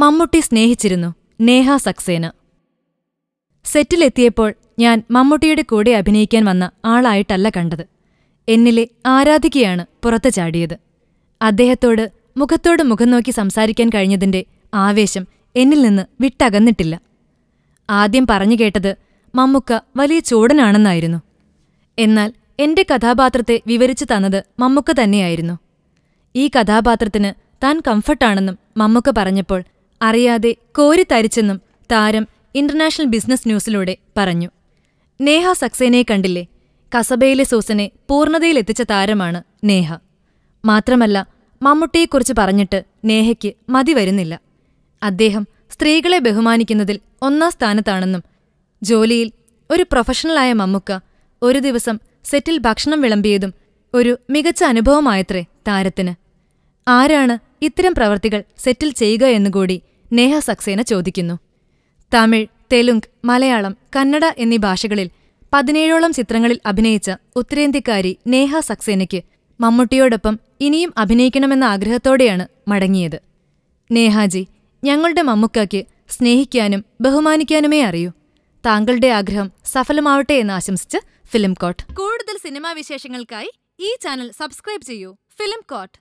മമ്മൂട്ടി സ്നേഹിച്ചിരുന്നു നേഹ സക്സേന സെറ്റിലെത്തിയപ്പോൾ ഞാൻ മമ്മൂട്ടിയുടെ കൂടെ അഭിനയിക്കാൻ വന്ന ആളായിട്ടല്ല കണ്ടത് എന്നിലെ ആരാധികയാണ് പുറത്തു ചാടിയത് അദ്ദേഹത്തോട് മുഖത്തോട് മുഖം നോക്കി സംസാരിക്കാൻ കഴിഞ്ഞതിന്റെ ആവേശം എന്നിൽ നിന്ന് വിട്ടകന്നിട്ടില്ല ആദ്യം പറഞ്ഞു കേട്ടത് മമ്മുക്ക വലിയ ചൂടനാണെന്നായിരുന്നു എന്നാൽ എന്റെ കഥാപാത്രത്തെ വിവരിച്ചു തന്നത് മമ്മുക്ക തന്നെയായിരുന്നു ഈ കഥാപാത്രത്തിന് താൻ കംഫർട്ടാണെന്നും മമ്മുക്ക പറഞ്ഞപ്പോൾ അറിയാതെ കോരി തരിച്ചെന്നും താരം ഇന്റർനാഷണൽ ബിസിനസ് ന്യൂസിലൂടെ പറഞ്ഞു നേഹ സക്സേനയെ കണ്ടില്ലേ കസബയിലെ സൂസനെ പൂർണ്ണതയിലെത്തിച്ച താരമാണ് നേഹ മാത്രമല്ല മമ്മൂട്ടിയെക്കുറിച്ച് പറഞ്ഞിട്ട് നേഹയ്ക്ക് മതി വരുന്നില്ല അദ്ദേഹം സ്ത്രീകളെ ബഹുമാനിക്കുന്നതിൽ ഒന്നാം സ്ഥാനത്താണെന്നും ജോലിയിൽ ഒരു പ്രൊഫഷണലായ മമ്മുക്ക ഒരു ദിവസം സെറ്റിൽ ഭക്ഷണം വിളമ്പിയതും ഒരു മികച്ച അനുഭവമായത്രേ താരത്തിന് ആരാണ് ഇത്തരം പ്രവർത്തികൾ സെറ്റിൽ ചെയ്യുക എന്നുകൂടി നേഹ സക്സേന ചോദിക്കുന്നു തമിഴ് തെലുങ്ക് മലയാളം കന്നഡ എന്നീ ഭാഷകളിൽ പതിനേഴോളം ചിത്രങ്ങളിൽ അഭിനയിച്ച ഉത്തരേന്ത്യക്കാരി നേഹ സക്സേനയ്ക്ക് മമ്മൂട്ടിയോടൊപ്പം ഇനിയും അഭിനയിക്കണമെന്ന ആഗ്രഹത്തോടെയാണ് മടങ്ങിയത് നേഹാജി ഞങ്ങളുടെ മമ്മുക്കയ്ക്ക് സ്നേഹിക്കാനും ബഹുമാനിക്കാനുമേ അറിയൂ താങ്കളുടെ ആഗ്രഹം സഫലമാവട്ടെ എന്ന് ആശംസിച്ച് ഫിലിം കോട്ട് കൂടുതൽ സിനിമാ വിശേഷങ്ങൾക്കായി ഈ ചാനൽ സബ്സ്ക്രൈബ് ചെയ്യൂ ഫിലിം കോട്ട്